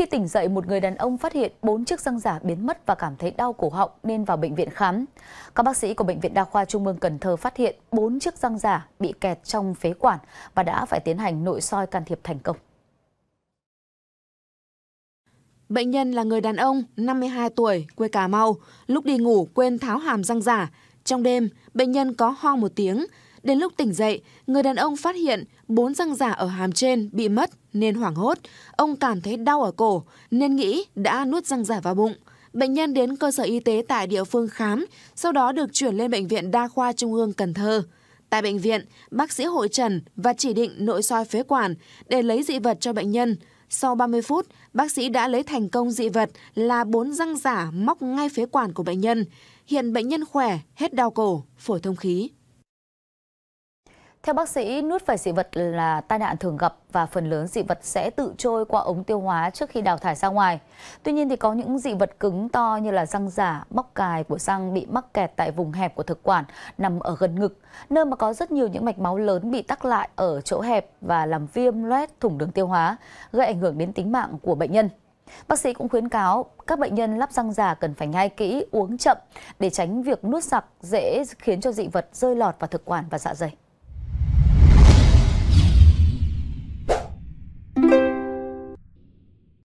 Khi tỉnh dậy, một người đàn ông phát hiện bốn chiếc răng giả biến mất và cảm thấy đau cổ họng nên vào bệnh viện khám. Các bác sĩ của Bệnh viện Đa khoa Trung ương Cần Thơ phát hiện bốn chiếc răng giả bị kẹt trong phế quản và đã phải tiến hành nội soi can thiệp thành công. Bệnh nhân là người đàn ông 52 tuổi, quê Cà Mau, lúc đi ngủ quên tháo hàm răng giả. Trong đêm, bệnh nhân có ho một tiếng, Đến lúc tỉnh dậy, người đàn ông phát hiện bốn răng giả ở hàm trên bị mất nên hoảng hốt. Ông cảm thấy đau ở cổ nên nghĩ đã nuốt răng giả vào bụng. Bệnh nhân đến cơ sở y tế tại địa phương khám, sau đó được chuyển lên Bệnh viện Đa khoa Trung ương Cần Thơ. Tại bệnh viện, bác sĩ hội trần và chỉ định nội soi phế quản để lấy dị vật cho bệnh nhân. Sau 30 phút, bác sĩ đã lấy thành công dị vật là bốn răng giả móc ngay phế quản của bệnh nhân. Hiện bệnh nhân khỏe, hết đau cổ, phổi thông khí. Theo bác sĩ, nuốt phải dị vật là tai nạn thường gặp và phần lớn dị vật sẽ tự trôi qua ống tiêu hóa trước khi đào thải ra ngoài. Tuy nhiên thì có những dị vật cứng to như là răng giả, móc cài của răng bị mắc kẹt tại vùng hẹp của thực quản nằm ở gần ngực, nơi mà có rất nhiều những mạch máu lớn bị tắc lại ở chỗ hẹp và làm viêm loét thủng đường tiêu hóa, gây ảnh hưởng đến tính mạng của bệnh nhân. Bác sĩ cũng khuyến cáo các bệnh nhân lắp răng giả cần phải nhai kỹ, uống chậm để tránh việc nuốt sặc dễ khiến cho dị vật rơi lọt vào thực quản và dạ dày.